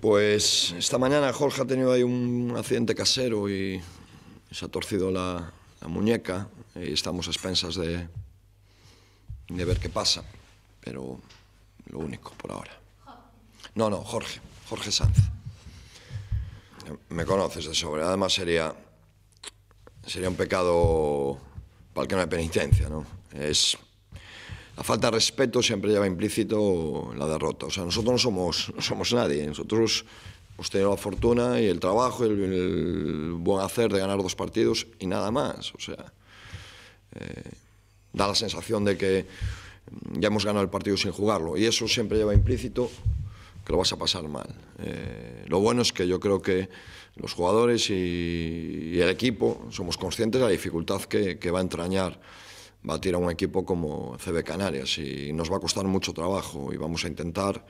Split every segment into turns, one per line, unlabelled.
Pues esta mañana Jorge ha tenido ahí un accidente casero y se ha torcido la, muñeca y estamos a expensas de, de ver qué pasa, pero lo único por ahora. No, no, Jorge, Jorge Sanz. Me conoces de sobre. además sería, sería un pecado para el que no hay penitencia, ¿no? Es la falta de respeto siempre lleva implícito la derrota. O sea, nosotros no somos, somos nadie. Nosotros hemos tenido la fortuna y el trabajo, el, buen hacer de ganar dos partidos y nada más. O sea, eh, da la sensación de que ya hemos ganado el partido sin jugarlo. Y eso siempre lleva implícito que lo vas a pasar mal. Eh, lo bueno es que yo creo que los jugadores y, el equipo somos conscientes de la dificultad que va a entrañar ...va a un equipo como CB Canarias y nos va a costar mucho trabajo y vamos a intentar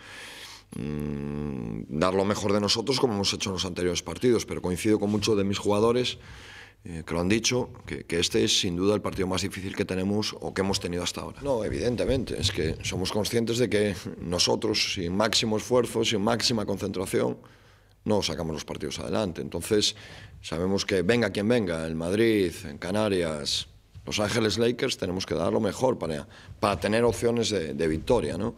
mm, dar lo mejor de nosotros como hemos hecho en los anteriores partidos, pero coincido con muchos de mis jugadores eh, que lo han dicho, que, este es sin duda el partido más difícil que tenemos o que hemos tenido hasta ahora. No, evidentemente, es que somos conscientes de que nosotros, sin máximo esfuerzo, sin máxima concentración, no sacamos los partidos adelante. Entonces, sabemos que venga quien venga, ...en Madrid, en Canarias, Los Ángeles Lakers tenemos que dar lo mejor para, para tener opciones de, de victoria, ¿no?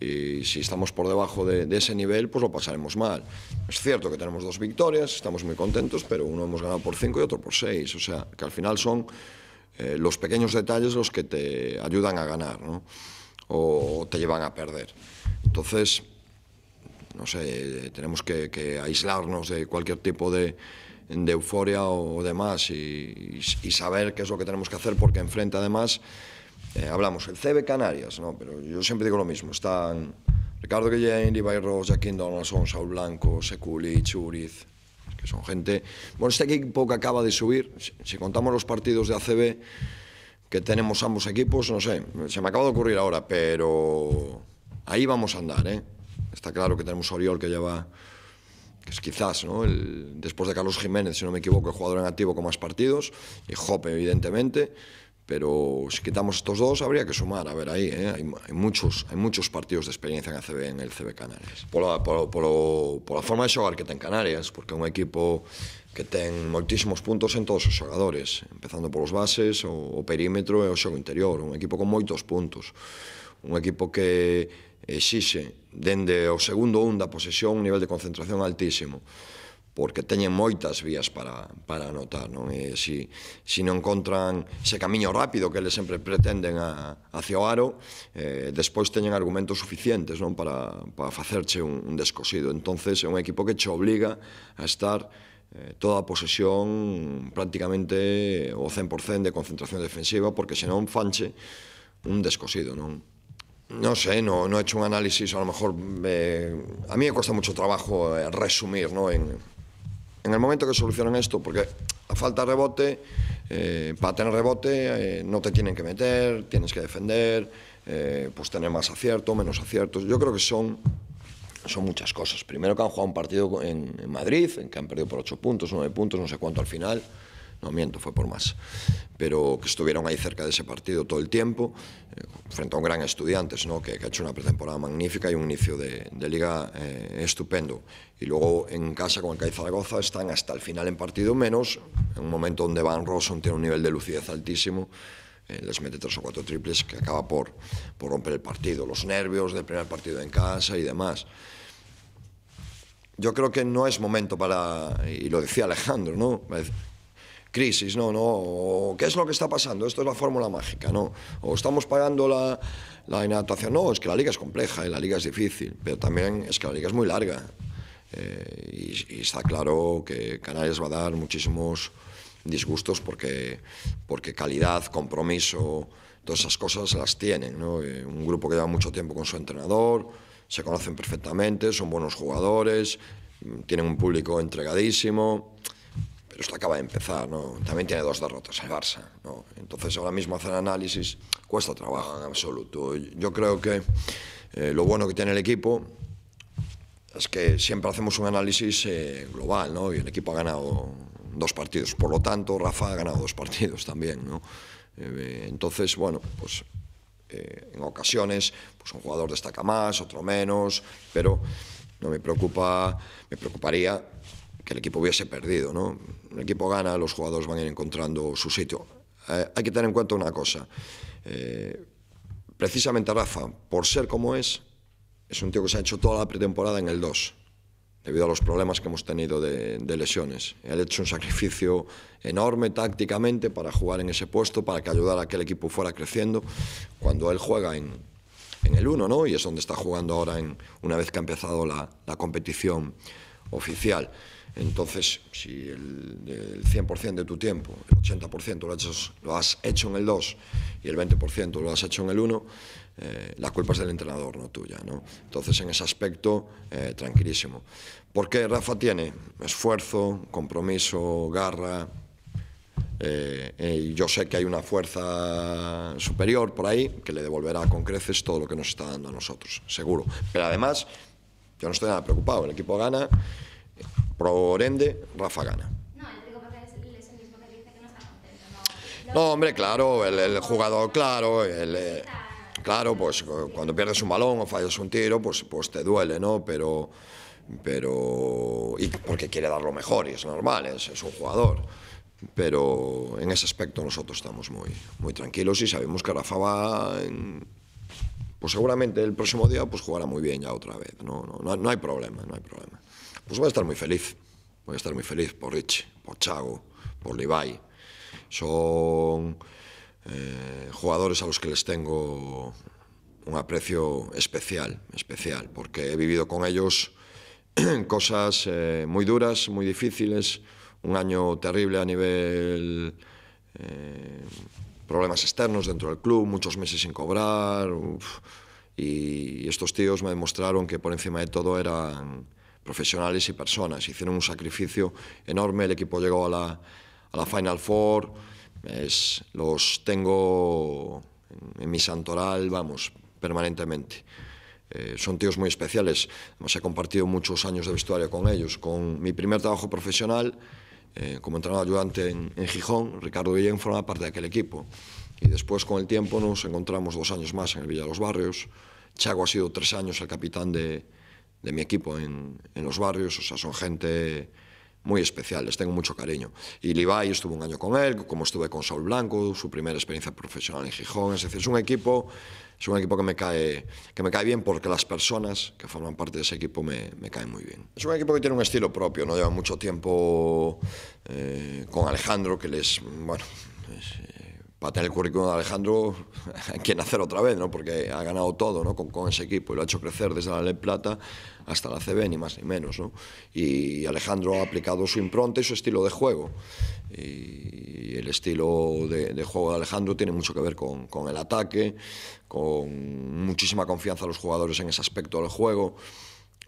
y si estamos por debajo de, de, ese nivel, pues lo pasaremos mal. Es cierto que tenemos dos victorias, estamos muy contentos, pero uno hemos ganado por cinco y otro por seis. O sea, que al final son eh, los pequeños detalles los que te ayudan a ganar, ¿no? O te llevan a perder. Entonces, no sé, tenemos que, que aislarnos de cualquier tipo de, de euforia o, demás y, saber qué es lo que tenemos que hacer porque enfrente además eh, hablamos el CB Canarias, ¿no? pero yo siempre digo lo mismo, están Ricardo Guillén, y Ross, Jaquín Donaldson, Saul Blanco, Seculi, Churiz, que son gente... Bueno, este equipo que acaba de subir, si, contamos los partidos de ACB que tenemos ambos equipos, no sé, se me acaba de ocurrir ahora, pero ahí vamos a andar, ¿eh? Está claro que tenemos Oriol que lleva que es quizás, ¿no? El, después de Carlos Jiménez, si no me equivoco, el jugador en activo con más partidos, y Jope, evidentemente, pero si quitamos estos dos habría que sumar, a ver ahí, ¿eh? hay, hay, muchos, hay muchos partidos de experiencia en, ACB, en el CB Canarias. Por la, por, por, por la forma de jugar que ten Canarias, porque é un equipo que ten moitísimos puntos en todos os xogadores, empezando polos bases, o, o perímetro e o xogo interior, un equipo con moitos puntos, un equipo que exixe dende o segundo un da posesión un nivel de concentración altísimo porque teñen moitas vías para, para anotar, non? E si, si non encontran ese camiño rápido que eles sempre pretenden a, hacia o aro, eh, despois teñen argumentos suficientes non para, para facerche un, un descosido. entonces é un equipo que che obliga a estar eh, toda a posesión prácticamente o 100% de concentración defensiva, porque senón fanche un descosido, non? No sé, no, he hecho un análisis, a lo mejor eh, a mí me cuesta mucho trabajo eh, resumir, ¿no? En, el momento que solucionan esto, porque a falta rebote, eh, para tener rebote eh, no te tienen que meter, tienes que defender, pues tener más acierto, menos aciertos. Yo creo que son, muchas cosas. Primero que han jugado un partido en, Madrid, en que han perdido por 8 puntos, 9 puntos, no sé cuánto al final no miento, fue por más, pero que estuvieron ahí cerca de ese partido todo el tiempo, eh, frente a un gran estudiantes, ¿no? que, ha hecho una pretemporada magnífica y un inicio de, liga eh, estupendo. Y luego en casa con el CAI Zaragoza están hasta el final en partido menos, en un momento donde Van Rossum tiene un nivel de lucidez altísimo, eh, les mete tres o cuatro triples que acaba por, por romper el partido, los nervios del primer partido en casa y demás yo creo que no es momento para, y lo decía Alejandro, ¿no? crisis, no, no, qué es lo que está pasando, esto es la fórmula mágica, no, o estamos pagando la, inadaptación, no, es que la liga es compleja y la liga es difícil, pero también es que la liga es muy larga eh, y, está claro que Canarias va a dar muchísimos disgustos porque, porque calidad, compromiso, todas esas cosas las tienen, ¿no? Eh, un grupo que lleva mucho tiempo con su entrenador, se conocen perfectamente, son buenos jugadores, tienen un público entregadísimo esto acaba de empezar, ¿no? También tiene dos derrotas el Barça, ¿no? Entonces ahora mismo hacer análisis cuesta trabajo en absoluto. Yo creo que eh, lo bueno que tiene el equipo es que siempre hacemos un análisis eh, global, ¿no? Y el equipo ha ganado dos partidos, por lo tanto Rafa ha ganado dos partidos también, ¿no? Eh, entonces, bueno, pues en ocasiones pues un jugador destaca más, otro menos, pero no me preocupa, me preocuparía que el equipo hubiese perdido. ¿no? El equipo gana, los jugadores van a ir encontrando su sitio. Eh, hay que tener en cuenta una cosa. Eh, precisamente Rafa, por ser como es, es un tío que se ha hecho toda la pretemporada en el 2, debido a los problemas que hemos tenido de, lesiones. Él ha hecho un sacrificio enorme tácticamente para jugar en ese puesto, para que ayudara a que el equipo fuera creciendo. Cuando él juega en, el 1, ¿no? Y es donde está jugando ahora, en, una vez que ha empezado la competición oficial. Entonces, si el, 100% de tu tiempo, el 80% lo, has, lo has hecho en el 2 y el 20% lo has hecho en el 1, eh, la culpa es del entrenador, no tuya. Entonces, en ese aspecto, eh, tranquilísimo. Porque Rafa tiene esfuerzo, compromiso, garra, eh, eh, yo sé que hay una fuerza superior por ahí que le devolverá con creces todo lo que nos está dando a nosotros, seguro. Pero además yo no estoy nada preocupado, el equipo gana, por ende, Rafa gana. No, hombre, claro, el, el jugador, claro, el, eh, claro, pues cuando pierdes un balón o fallas un tiro, pues, pues te duele, ¿no? Pero, pero, y porque quiere dar lo mejor y es normal, es, un jugador. Pero en ese aspecto nosotros estamos muy, muy tranquilos y sabemos que Rafa va en, pues seguramente el próximo día pues jugará muy bien ya otra vez. No, no, no, no hay problema, no hay problema. Pues voy a estar muy feliz, voy a estar muy feliz por Rich, por Chago, por Levi. Son eh, jugadores a los que les tengo un aprecio especial, especial, porque he vivido con ellos cosas eh, muy duras, muy difíciles, un año terrible a nivel eh, problemas externos dentro del club, muchos meses sin cobrar. y estos tíos me demostraron que por encima de todo eran profesionales y personas. Hicieron un sacrificio enorme, el equipo llegó a la, Final Four, los tengo en, mi santoral, vamos, permanentemente. Eh, son tíos muy especiales, hemos he compartido muchos años de vestuario con ellos. Con mi primer trabajo profesional, eh, como entrenador ayudante en, en Gijón, Ricardo Guillén formaba parte de aquel equipo. Y después, con el tiempo, nos encontramos dos años más en el Villa de los Barrios. Chago ha sido tres años el capitán de, de mi equipo en, en los barrios. O sea, son gente muy especiales, tengo mucho cariño. Y Levi estuvo un año con él, como estuve con Saul Blanco, su primera experiencia profesional en Gijón, es decir, es un equipo, es un equipo que, me cae, que me cae bien porque las personas que forman parte de ese equipo me, caen muy bien. Es un equipo que tiene un estilo propio, no lleva mucho tiempo eh, con Alejandro, que les, bueno, eh, para tener el currículum de Alejandro, hay que nacer otra vez, ¿no? porque ha ganado todo ¿no? con, ese equipo y lo ha hecho crecer desde la Ley Plata hasta la CB, ni más ni menos. Y Alejandro ha aplicado su impronta y su estilo de juego. Y el estilo de, juego de Alejandro tiene mucho que ver con, el ataque, con muchísima confianza a los jugadores en ese aspecto del juego.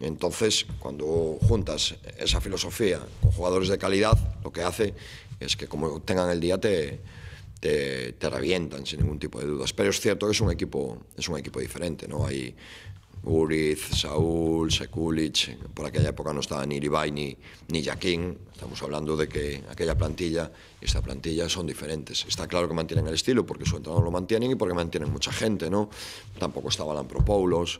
Entonces, cuando juntas esa filosofía con jugadores de calidad, lo que hace es que como tengan el día te te, revientan sin ningún tipo de dudas. Pero es cierto que es un equipo, es un equipo diferente, ¿no? Hay Uriz, Saúl, Sekulic, por aquella época no estaba ni Ribay ni, ni Jaquín, estamos hablando de que aquella plantilla y esta plantilla son diferentes. Está claro que mantienen el estilo porque su entrenador lo mantienen y porque mantienen mucha gente, ¿no? Tampoco estaba Lampropoulos,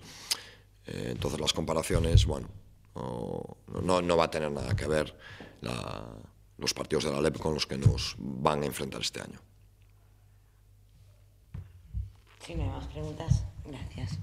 eh, entonces las comparaciones, bueno, no, no, va a tener nada que ver los partidos de la LEP con los que nos van a enfrentar este año. Si no hay más preguntas, gracias.